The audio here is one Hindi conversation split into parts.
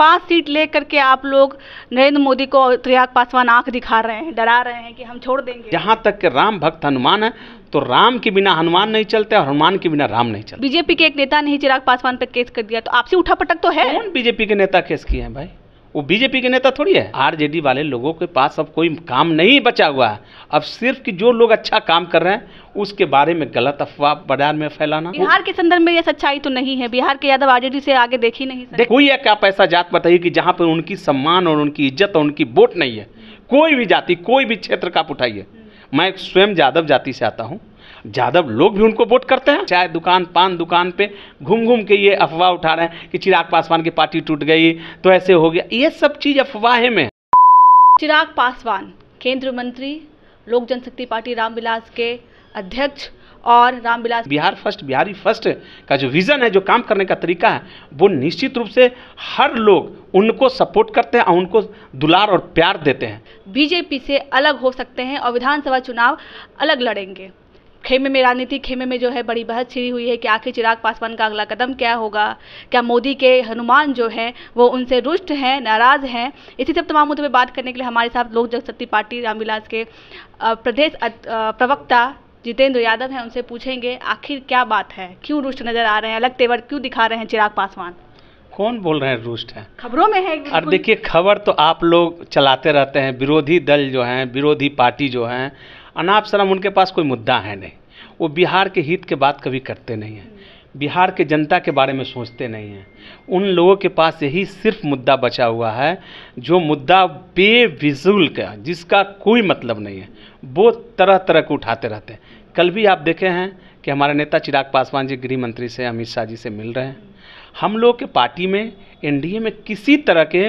पांच सीट लेकर के आप लोग नरेंद्र मोदी को त्रियाग पासवान आंख दिखा रहे हैं डरा रहे हैं कि हम छोड़ देंगे जहाँ तक कि राम भक्त हनुमान है तो राम के बिना हनुमान नहीं चलते और हनुमान के बिना राम नहीं चलते बीजेपी के एक नेता ने ही चिराग पासवान पर केस कर दिया तो आपसे उठा पटक तो है कौन बीजेपी के नेता केस किए हैं भाई वो बीजेपी के नेता थोड़ी है आरजेडी वाले लोगों के पास अब कोई काम नहीं बचा हुआ है अब सिर्फ कि जो लोग अच्छा काम कर रहे हैं उसके बारे में गलत अफवाह बाजार में फैलाना बिहार के संदर्भ में ये सच्चाई तो नहीं है बिहार के यादव आरजेडी से आगे देखी नहीं सकते कोई एक आप ऐसा जात बताइए कि जहाँ पर उनकी सम्मान और उनकी इज्जत और उनकी वोट नहीं है कोई भी जाति कोई भी क्षेत्र का आप उठाइए मैं स्वयं यादव जाति से आता हूँ यादव लोग भी उनको वोट करते हैं चाहे दुकान पान दुकान पे घूम घूम के ये अफवाह उठा रहे हैं कि चिराग पासवान की पार्टी टूट गई तो ऐसे हो गया ये सब चीज़ अफवाह में चिराग पासवान केंद्रीय मंत्री लोक जनशक्ति पार्टी रामविलास के अध्यक्ष और रामविलास बिहार फर्स्ट बिहारी फर्स्ट का जो विज़न है जो काम करने का तरीका है वो निश्चित रूप से हर लोग उनको सपोर्ट करते हैं और उनको दुलार और प्यार देते हैं बीजेपी से अलग हो सकते हैं और विधानसभा चुनाव अलग लड़ेंगे खेमे में राजनीतिक खेमे में जो है बड़ी बहस छिड़ी हुई है कि आखिर चिराग पासवान का अगला कदम क्या होगा क्या मोदी के हनुमान जो हैं वो उनसे रुष्ट हैं नाराज़ हैं इसी सब तमाम मुद्दों पर बात करने के लिए हमारे साथ लोक जनशक्ति पार्टी रामविलास के प्रदेश प्रवक्ता जितेंद्र यादव हैं उनसे पूछेंगे आखिर क्या बात है क्यों रुष्ट नज़र आ रहे हैं अलग तेवर क्यों दिखा रहे हैं चिराग पासवान कौन बोल रहे हैं रुष्ट है खबरों में है और देखिए खबर तो आप लोग चलाते रहते हैं विरोधी दल जो हैं विरोधी पार्टी जो हैं अनाप शरम उनके पास कोई मुद्दा है नहीं वो बिहार के हित के बात कभी करते नहीं हैं बिहार के जनता के बारे में सोचते नहीं हैं उन लोगों के पास यही सिर्फ मुद्दा बचा हुआ है जो मुद्दा बेविजुल का जिसका कोई मतलब नहीं है वो तरह तरह के उठाते रहते हैं कल भी आप देखे हैं कि हमारे नेता चिराग पासवान जी गृह मंत्री से अमित शाह जी से मिल रहे हैं हम लोग के पार्टी में एनडीए में किसी तरह के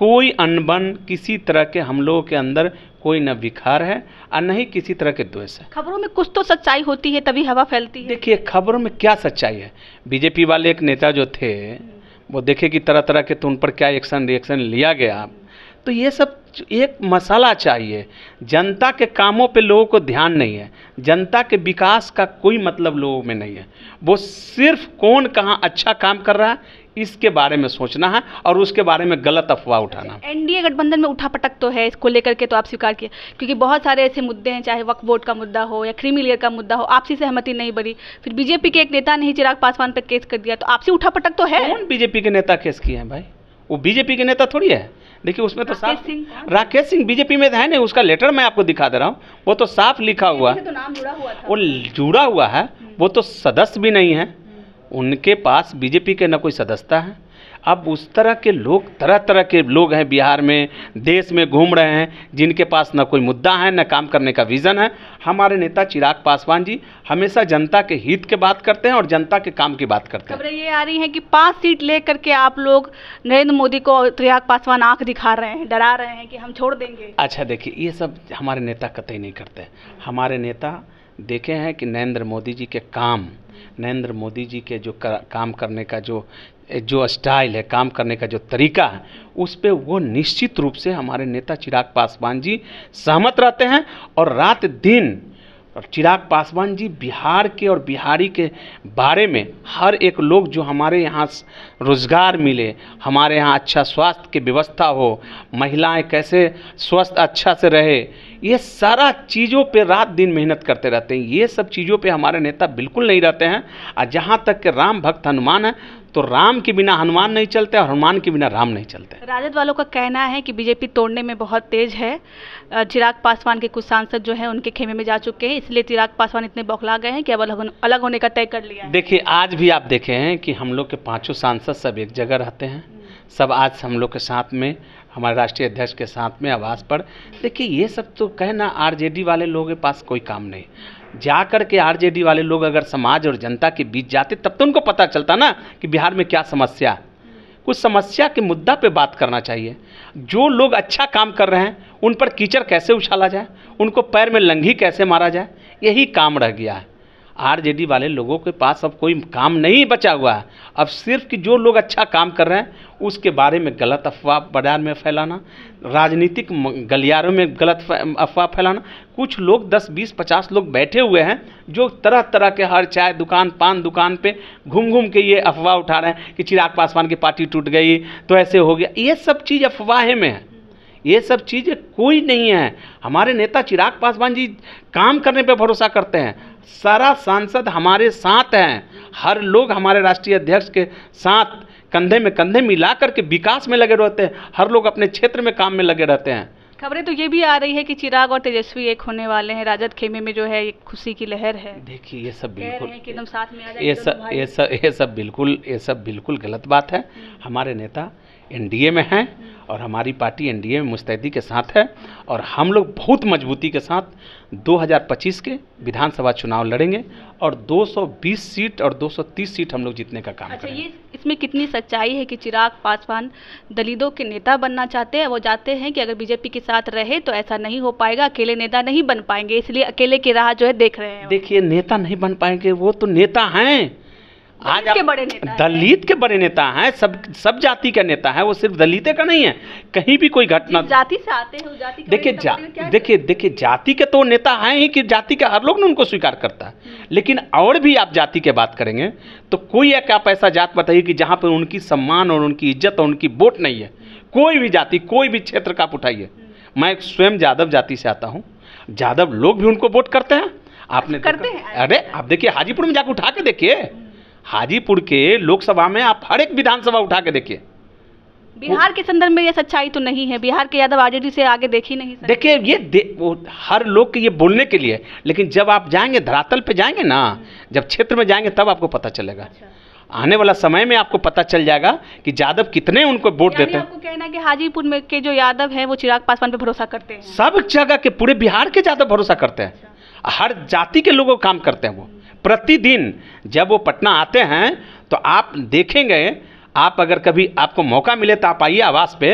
कोई अनबन किसी तरह के हम लोगों के अंदर कोई न विखार है और न ही किसी तरह के द्वेष है खबरों में कुछ तो सच्चाई होती है तभी हवा फैलती है देखिए खबरों में क्या सच्चाई है बीजेपी वाले एक नेता जो थे वो देखे कि तरह तरह के तो उन पर क्या एक्शन रिएक्शन लिया गया तो ये सब एक मसाला चाहिए जनता के कामों पे लोगों को ध्यान नहीं है जनता के विकास का कोई मतलब लोगों में नहीं है वो सिर्फ कौन कहाँ अच्छा काम कर रहा है इसके बारे में सोचना है और उसके बारे में गलत अफवाह उठाना एनडीए गठबंधन में उठा पटक तो है इसको लेकर के तो आप स्वीकार किए क्योंकि बहुत सारे ऐसे मुद्दे हैं चाहे वक्त वोट का मुद्दा हो या क्रीमी लेयर का मुद्दा हो आपसी सहमति नहीं बनी फिर बीजेपी के एक नेता ने ही चिराग पासवान पर केस कर दिया तो आपसी उठा पटक तो है कौन बीजेपी के नेता केस किए हैं भाई वो बीजेपी के नेता थोड़ी है देखिए उसमें तो साफ राकेश सिंह बीजेपी में है नहीं उसका लेटर मैं आपको दिखा दे रहा हूँ वो तो साफ लिखा हुआ तो है वो जुड़ा हुआ है वो तो सदस्य भी नहीं है उनके पास बीजेपी के ना कोई सदस्यता है अब उस तरह के लोग तरह तरह के लोग हैं बिहार में देश में घूम रहे हैं जिनके पास ना कोई मुद्दा है ना काम करने का विज़न है हमारे नेता चिराग पासवान जी हमेशा जनता के हित के बात करते हैं और जनता के काम की बात करते हैं खबरें ये आ रही हैं कि पाँच सीट ले करके आप लोग नरेंद्र मोदी को चिराग पासवान आँख दिखा रहे हैं डरा रहे हैं कि हम छोड़ देंगे अच्छा देखिए ये सब हमारे नेता कतई नहीं करते हमारे नेता देखे हैं कि नरेंद्र मोदी जी के काम नरेंद्र मोदी जी के जो कर, काम करने का जो जो स्टाइल है काम करने का जो तरीका है उस पर वो निश्चित रूप से हमारे नेता चिराग पासवान जी सहमत रहते हैं और रात दिन और चिराग पासवान जी बिहार के और बिहारी के बारे में हर एक लोग जो हमारे यहाँ रोज़गार मिले हमारे यहाँ अच्छा स्वास्थ्य की व्यवस्था हो महिलाएं कैसे स्वस्थ अच्छा से रहे ये सारा चीज़ों पे रात दिन मेहनत करते रहते हैं ये सब चीज़ों पे हमारे नेता बिल्कुल नहीं रहते हैं और जहाँ तक के राम भक्त हनुमान है तो राम के बिना हनुमान नहीं चलते और हनुमान के बिना राम नहीं चलते राजद वालों का कहना है कि बीजेपी तोड़ने में बहुत तेज है चिराग पासवान के कुछ सांसद जो हैं उनके खेमे में जा चुके हैं इसलिए चिराग पासवान इतने बौखला गए हैं कि अब अलग होने का तय कर लिया देखिए आज भी आप देखे हैं कि हम लोग के पाँचों सांसद सब एक जगह रहते हैं सब आज हम लोग के साथ में हमारे राष्ट्रीय अध्यक्ष के साथ में आवास पर देखिए ये सब तो कहना आरजेडी वाले लोगों के पास कोई काम नहीं जा कर के डी वाले लोग अगर समाज और जनता के बीच जाते तब तो उनको पता चलता ना कि बिहार में क्या समस्या कुछ समस्या के मुद्दा पे बात करना चाहिए जो लोग अच्छा काम कर रहे हैं उन पर कीचड़ कैसे उछाला जाए उनको पैर में लंघी कैसे मारा जाए यही काम रह गया है आरजेडी वाले लोगों के पास अब कोई काम नहीं बचा हुआ है अब सिर्फ कि जो लोग अच्छा काम कर रहे हैं उसके बारे में गलत अफवाह बाजार में फैलाना राजनीतिक गलियारों में गलत अफवाह फैलाना कुछ लोग 10 20 50 लोग बैठे हुए हैं जो तरह तरह के हर चाय दुकान पान दुकान पे घूम घूम के ये अफवाह उठा रहे हैं कि चिराग पासवान की पार्टी टूट गई तो ऐसे हो गया ये सब चीज़ अफवाह में है ये सब चीज़ें कोई नहीं है हमारे नेता चिराग पासवान जी काम करने पे भरोसा करते हैं सारा सांसद हमारे साथ हैं हर लोग हमारे राष्ट्रीय अध्यक्ष के साथ कंधे में कंधे मिला करके विकास में लगे रहते हैं हर लोग अपने क्षेत्र में काम में लगे रहते हैं खबरें तो ये भी आ रही है कि चिराग और तेजस्वी एक होने वाले हैं राजद खेमे में जो है एक खुशी की लहर है देखिए ये सब बिल्कुल एकदम साथ में ये तो सब ये सब ये सब बिल्कुल ये सब बिल्कुल गलत बात है हम्म। हमारे नेता एनडीए में हैं और हमारी पार्टी एनडीए में मुस्तैदी के साथ है और हम लोग बहुत मजबूती के साथ 2025 के विधानसभा चुनाव लड़ेंगे और 220 सीट और 230 सीट हम लोग जीतने का काम अच्छा, करेंगे ये इसमें कितनी सच्चाई है कि चिराग पासवान दलितों के नेता बनना चाहते हैं वो जाते हैं कि अगर बीजेपी के साथ रहे तो ऐसा नहीं हो पाएगा अकेले नेता नहीं बन पाएंगे इसलिए अकेले की राह जो है देख रहे हैं देखिए नेता नहीं बन पाएंगे वो तो नेता हैं आज के बड़े नेता दलित के बड़े नेता हैं सब सब जाति का नेता है वो सिर्फ दलित का नहीं है कहीं भी कोई घटना जाति से आते हैं जाति देखिए जा, देखिए देखिए जाति के तो नेता हैं ही कि जाति के हर लोग ने उनको स्वीकार करता है हम्म। लेकिन और भी आप जाति के बात करेंगे तो कोई एक आप ऐसा जात बताइए कि जहाँ पर उनकी सम्मान और उनकी इज्जत और उनकी वोट नहीं है कोई भी जाति कोई भी क्षेत्र का आप उठाइए हम्म। मैं स्वयं यादव जाति से आता हूँ यादव लोग भी उनको वोट करते हैं आपने करते हैं अरे आप देखिए हाजीपुर में जाकर उठा के देखिए हम्म। हाजीपुर के लोकसभा में आप हर एक विधानसभा उठा के देखिए बिहार के संदर्भ में ये सच्चाई तो नहीं है बिहार के यादव आरजेडी से आगे देख ही नहीं देखिए ये दे, वो हर लोग के ये बोलने के लिए लेकिन जब आप जाएंगे धरातल पे जाएंगे ना जब क्षेत्र में जाएंगे तब आपको पता चलेगा अच्छा। आने वाला समय में आपको पता चल जाएगा कि यादव कितने उनको वोट देते हैं आपको कहना है कि हाजीपुर में के जो यादव है वो चिराग पासवान पे भरोसा करते हैं सब जगह के पूरे बिहार के यादव भरोसा करते हैं अच्छा। हर जाति के लोगों काम करते हैं वो प्रतिदिन जब वो पटना आते हैं तो आप देखेंगे आप अगर कभी आपको मौका मिले तो आप आइए आवास पे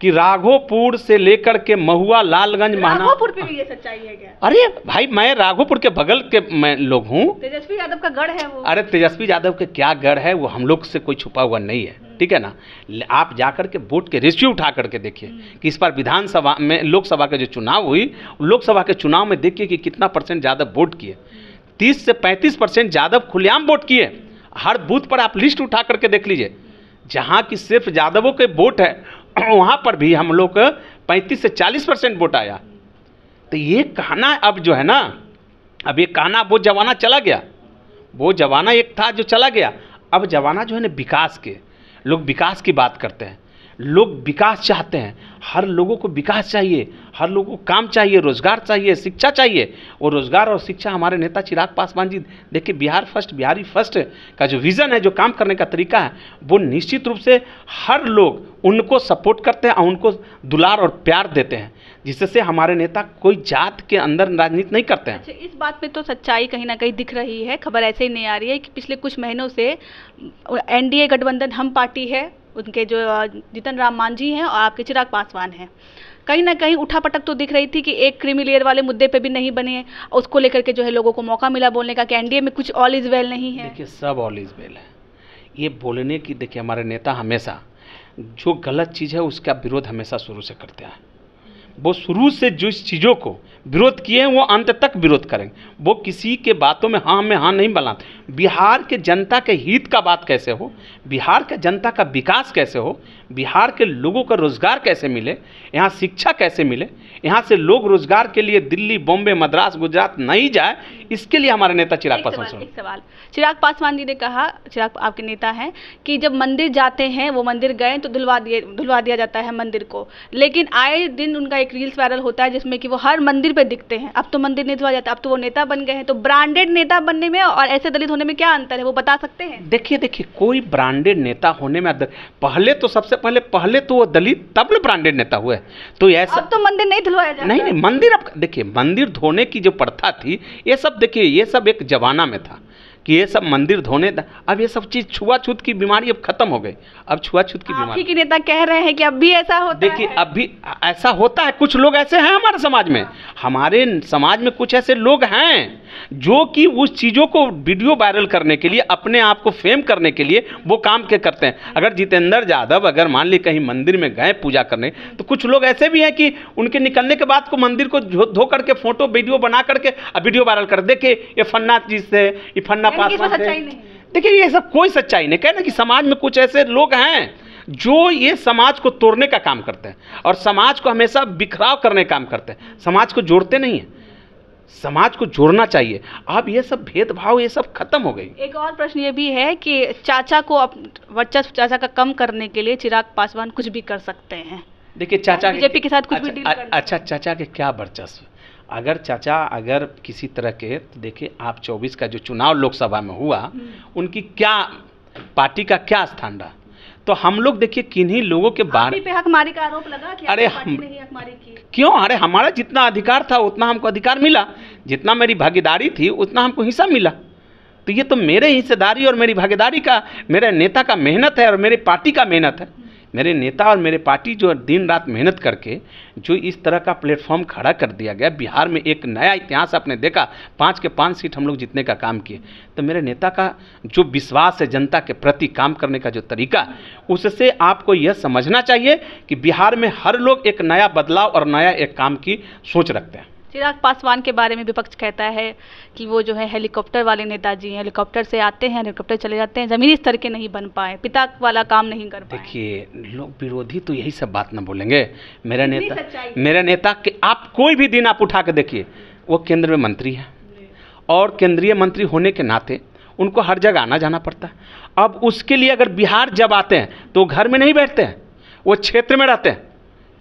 कि राघोपुर से लेकर के महुआ लालगंज महाना राघोपुर पे भी ये सच्चाई है क्या अरे भाई मैं राघोपुर के बगल के मैं लोग हूँ तेजस्वी यादव का गढ़ है वो अरे तेजस्वी यादव के क्या गढ़ है वो हम लोग से कोई छुपा हुआ नहीं है हम्म। ठीक है ना आप जाकर के वोट के रेशियो उठा करके देखिए हम्म। कि इस बार विधानसभा में लोकसभा का जो चुनाव हुई लोकसभा के चुनाव में देखिए कि कितना परसेंट ज़्यादा वोट किए हम्म। 30 से 35 परसेंट यादव खुलेआम वोट किए हर बूथ पर आप लिस्ट उठा करके देख लीजिए जहाँ की सिर्फ यादवों के वोट है वहाँ पर भी हम लोग पैंतीस से चालीस परसेंट वोट आया तो ये कहना अब जो है ना अब ये कहना वो जमाना चला गया वो जमाना एक था जो चला गया अब जमाना जो है ना विकास के लोग विकास की बात करते हैं लोग विकास चाहते हैं हर लोगों को विकास चाहिए हर लोगों को काम चाहिए रोजगार चाहिए शिक्षा चाहिए और रोजगार और शिक्षा हमारे नेता चिराग पासवान जी देखिए बिहार फर्स्ट बिहारी फर्स्ट का जो विज़न है जो काम करने का तरीका है वो निश्चित रूप से हर लोग उनको सपोर्ट करते हैं और उनको दुलार और प्यार देते हैं जिससे हमारे नेता कोई जात के अंदर राजनीति नहीं करते हैं अच्छा इस बात में तो सच्चाई कहीं ना कहीं दिख रही है खबर ऐसे ही नहीं आ रही है कि पिछले कुछ महीनों से एनडीए गठबंधन हम पार्टी है उनके जो जीतन राम मांझी हैं और आपके चिराग पासवान हैं कहीं ना कहीं उठा पटक तो दिख रही थी कि एक क्रीमी लेयर वाले मुद्दे पे भी नहीं बने उसको लेकर के जो है लोगों को मौका मिला बोलने का कि एनडीए में कुछ ऑल इज वेल नहीं है देखिए सब ऑल इज वेल है ये बोलने की देखिए हमारे नेता हमेशा जो गलत चीज़ है उसका विरोध हमेशा शुरू से करते हैं वो शुरू से जिस चीज़ों को विरोध किए हैं वो अंत तक विरोध करेंगे वो किसी के बातों में हाँ में हाँ नहीं बनाते बिहार के जनता के हित का बात कैसे हो बिहार के जनता का विकास कैसे हो बिहार के लोगों का रोज़गार कैसे मिले यहाँ शिक्षा कैसे मिले यहाँ से लोग रोज़गार के लिए दिल्ली बॉम्बे मद्रास गुजरात नहीं जाए इसके लिए हमारे नेता चिराग पासवान सवाल, चिराग पासवान जी ने कहा चिराग आपके नेता हैं कि जब मंदिर जाते हैं वो मंदिर गए तो धुलवा दिए धुलवा दिया जाता है मंदिर को लेकिन आए दिन उनका एक रील्स वायरल होता है जिसमें कि वो हर मंदिर पर दिखते हैं अब तो मंदिर नहीं धुलवा जाता अब तो वो नेता बन गए हैं तो ब्रांडेड नेता बनने में और ऐसे दलित होने में क्या अंतर है वो बता सकते हैं देखिए देखिए कोई ब्रांडेड नेता होने में पहले तो सबसे पहले पहले तो वो दलित तब न ब्रांडेड नेता हुए तो ऐसा अब तो मंदिर नहीं धुलवाया जाता नहीं नहीं मंदिर अब देखिए मंदिर धोने की जो प्रथा थी ये सब देखिए ये सब एक जमाना में था कि ये सब मंदिर धोने अब ये सब चीज़ छुआछूत की बीमारी अब खत्म हो गई अब छुआछूत की बीमारी की नेता कह रहे हैं कि अब भी ऐसा होता देखिए अब भी ऐसा होता है कुछ लोग ऐसे हैं हमारे समाज में हमारे समाज में कुछ ऐसे लोग हैं जो कि उस चीज़ों को वीडियो वायरल करने के लिए अपने आप को फेम करने के लिए वो काम के करते हैं अगर जितेंद्र यादव अगर मान ली कहीं मंदिर में गए पूजा करने तो कुछ लोग ऐसे भी हैं कि उनके निकलने के बाद को मंदिर को धो करके फोटो वीडियो बना करके अब वीडियो वायरल कर देखे ये फन्ना चीज़ से ये फन्ना का पासवान थे देखिए ये सब कोई सच्चाई नहीं कहना कि समाज में कुछ ऐसे लोग हैं जो ये समाज को तोड़ने का काम करते हैं और समाज को हमेशा बिखराव करने का काम करते हैं समाज को जोड़ते नहीं है समाज को जोड़ना चाहिए अब ये सब भेदभाव ये सब खत्म हो गई एक और प्रश्न ये भी है कि चाचा को वर्चस्व चाचा का कम करने के लिए चिराग पासवान कुछ भी कर सकते हैं देखिए चाचा बीजेपी के साथ कुछ अच्छा, भी डील अच्छा चाचा के क्या वर्चस्व अगर चाचा अगर किसी तरह के तो देखिए आप 24 का जो चुनाव लोकसभा में हुआ हम्म। उनकी क्या पार्टी का क्या स्थान रहा तो हम लोग देखिए किन्हीं लोगों के बारे में हकमारी का आरोप लगा कि अरे हम क्यों अरे हमारा जितना अधिकार था उतना हमको अधिकार मिला जितना मेरी भागीदारी थी उतना हमको हिस्सा मिला तो ये तो मेरे हिस्सेदारी और मेरी भागीदारी का मेरे नेता का मेहनत है और मेरी पार्टी का मेहनत है मेरे नेता और मेरे पार्टी जो दिन रात मेहनत करके जो इस तरह का प्लेटफॉर्म खड़ा कर दिया गया बिहार में एक नया इतिहास आपने देखा पाँच के पाँच सीट हम लोग जीतने का काम किए तो मेरे नेता का जो विश्वास है जनता के प्रति काम करने का जो तरीका उससे आपको यह समझना चाहिए कि बिहार में हर लोग एक नया बदलाव और नया एक काम की सोच रखते हैं चिराग पासवान के बारे में विपक्ष कहता है कि वो जो है हेलीकॉप्टर वाले नेताजी हैं हेलीकॉप्टर से आते हैं हेलीकॉप्टर चले जाते हैं ज़मीनी स्तर के नहीं बन पाए पिता वाला काम नहीं कर पाए देखिए लोग विरोधी तो यही सब बात ना बोलेंगे मेरा नेता मेरा नेता के आप कोई भी दिन आप उठा के देखिए वो केंद्र में मंत्री है और केंद्रीय मंत्री होने के नाते उनको हर जगह आना जाना पड़ता है अब उसके लिए अगर बिहार जब आते हैं तो घर में नहीं बैठते हैं वो क्षेत्र में रहते हैं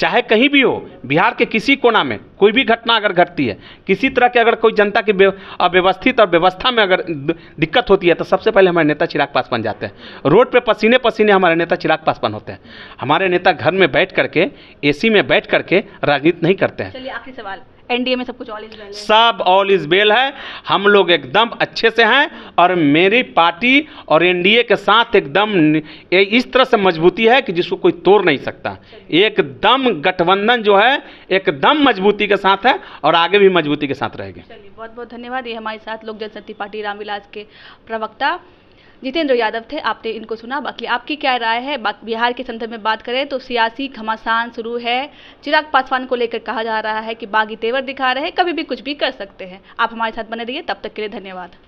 चाहे कहीं भी हो बिहार के किसी कोना में कोई भी घटना अगर घटती है किसी तरह के अगर कोई जनता की अव्यवस्थित और व्यवस्था में अगर दिक्कत होती है तो सबसे पहले हमारे नेता चिराग पासवान जाते हैं रोड पे पसीने पसीने हमारे नेता चिराग पासवान होते हैं हमारे नेता घर में बैठ करके एसी में बैठ करके राजनीति नहीं करते हैं चलिए आखिरी सवाल एनडीए में सब कुछ ऑल इज वेल सब ऑल इज वेल है हम लोग एकदम अच्छे से हैं और मेरी पार्टी और एनडीए के साथ एकदम इस तरह से मजबूती है कि जिसको कोई तोड़ नहीं सकता एकदम गठबंधन जो है एकदम मजबूती के साथ है और आगे भी मजबूती के साथ रहेगी बहुत बहुत धन्यवाद ये हमारे साथ लोक जनशक्ति पार्टी रामविलास के प्रवक्ता जितेंद्र यादव थे आपने इनको सुना बाकी आपकी क्या राय है बिहार के संदर्भ में बात करें तो सियासी घमासान शुरू है चिराग पासवान को लेकर कहा जा रहा है कि बागी तेवर दिखा रहे हैं कभी भी कुछ भी कर सकते हैं आप हमारे साथ बने रहिए तब तक के लिए धन्यवाद